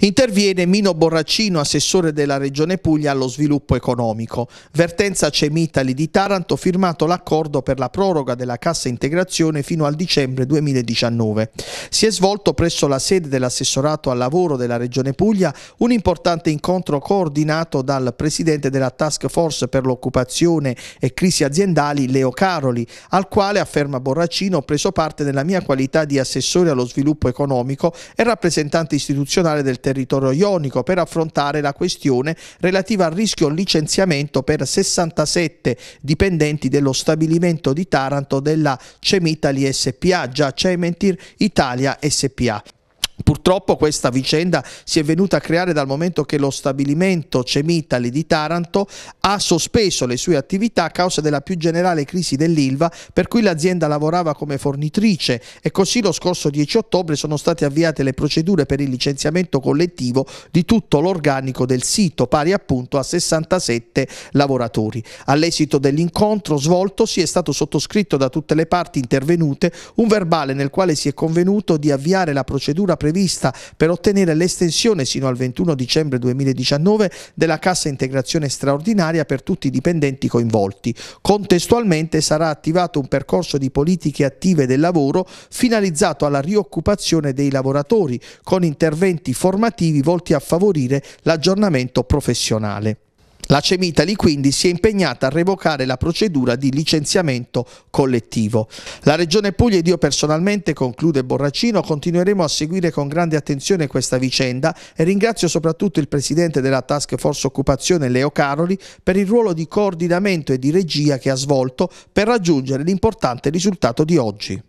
Interviene Mino Borraccino, assessore della Regione Puglia allo sviluppo economico. Vertenza Cemitali di Taranto firmato l'accordo per la proroga della cassa integrazione fino al dicembre 2019. Si è svolto presso la sede dell'assessorato al lavoro della Regione Puglia un importante incontro coordinato dal presidente della Task Force per l'occupazione e crisi aziendali Leo Caroli, al quale, afferma Borraccino, ho preso parte nella mia qualità di assessore allo sviluppo economico e rappresentante istituzionale del territorio territorio ionico per affrontare la questione relativa al rischio licenziamento per 67 dipendenti dello stabilimento di Taranto della Cemitali SPA, già Cementir Italia SPA. Purtroppo questa vicenda si è venuta a creare dal momento che lo stabilimento Cemitali di Taranto ha sospeso le sue attività a causa della più generale crisi dell'Ilva per cui l'azienda lavorava come fornitrice e così lo scorso 10 ottobre sono state avviate le procedure per il licenziamento collettivo di tutto l'organico del sito pari appunto a 67 lavoratori. All'esito dell'incontro svolto si è stato sottoscritto da tutte le parti intervenute un verbale nel quale si è convenuto di avviare la procedura pre prevista per ottenere l'estensione sino al 21 dicembre 2019 della cassa integrazione straordinaria per tutti i dipendenti coinvolti. Contestualmente sarà attivato un percorso di politiche attive del lavoro finalizzato alla rioccupazione dei lavoratori con interventi formativi volti a favorire l'aggiornamento professionale. La Cemitali quindi si è impegnata a revocare la procedura di licenziamento collettivo. La Regione Puglia ed io personalmente, conclude Borracino, continueremo a seguire con grande attenzione questa vicenda e ringrazio soprattutto il Presidente della Task Force Occupazione Leo Caroli per il ruolo di coordinamento e di regia che ha svolto per raggiungere l'importante risultato di oggi.